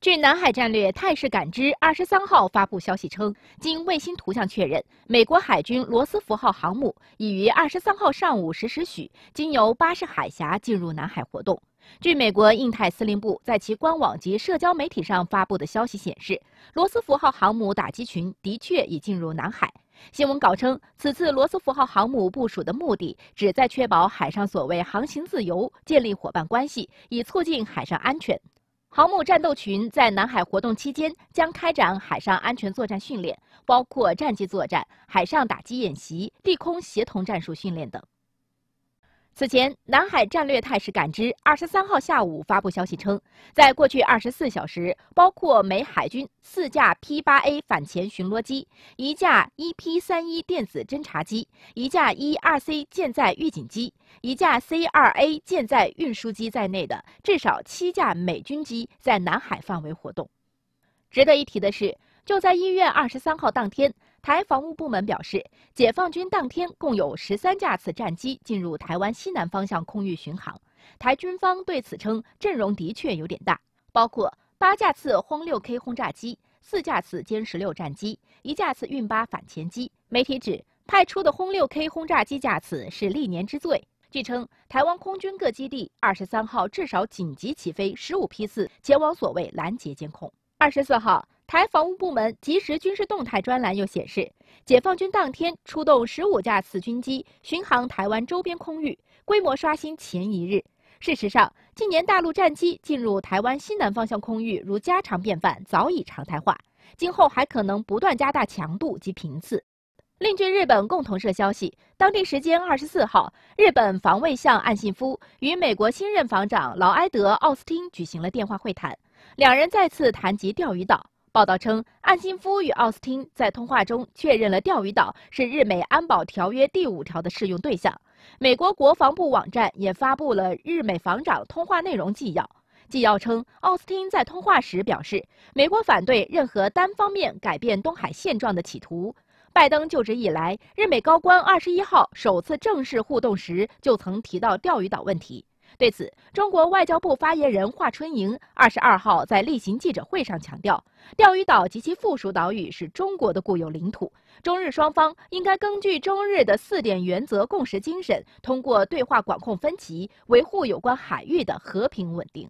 据南海战略态势感知二十三号发布消息称，经卫星图像确认，美国海军罗斯福号航母已于二十三号上午十时许经由巴士海峡进入南海活动。据美国印太司令部在其官网及社交媒体上发布的消息显示，罗斯福号航母打击群的确已进入南海。新闻稿称，此次罗斯福号航母部署的目的旨在确保海上所谓航行自由，建立伙伴关系，以促进海上安全。航母战斗群在南海活动期间，将开展海上安全作战训练，包括战机作战、海上打击演习、地空协同战术训练等。此前，南海战略态势感知二十三号下午发布消息称，在过去二十四小时，包括美海军四架 P 八 A 反潜巡逻机、一架 EP 三一电子侦察机、一架 E 二 C 舰载预警机、一架 C 二 A 舰载运输机在内的至少七架美军机在南海范围活动。值得一提的是，就在一月二十三号当天。台防务部门表示，解放军当天共有十三架次战机进入台湾西南方向空域巡航。台军方对此称，阵容的确有点大，包括八架次轰六 K 轰炸机、四架次歼十六战机、一架次运八反潜机。媒体指，派出的轰六 K 轰炸机架次是历年之最。据称，台湾空军各基地二十三号至少紧急起飞十五批次，前往所谓拦截监控。二十四号。台防务部门即时军事动态专栏又显示，解放军当天出动十五架次军机巡航台湾周边空域，规模刷新前一日。事实上，近年大陆战机进入台湾西南方向空域如家常便饭，早已常态化，今后还可能不断加大强度及频次。另据日本共同社消息，当地时间二十四号，日本防卫相岸信夫与美国新任防长劳埃德·奥斯汀举行了电话会谈，两人再次谈及钓鱼岛。报道称，岸信夫与奥斯汀在通话中确认了钓鱼岛是日美安保条约第五条的适用对象。美国国防部网站也发布了日美防长通话内容纪要。纪要称，奥斯汀在通话时表示，美国反对任何单方面改变东海现状的企图。拜登就职以来，日美高官21号首次正式互动时就曾提到钓鱼岛问题。对此，中国外交部发言人华春莹二十二号在例行记者会上强调，钓鱼岛及其附属岛屿是中国的固有领土。中日双方应该根据中日的四点原则共识精神，通过对话管控分歧，维护有关海域的和平稳定。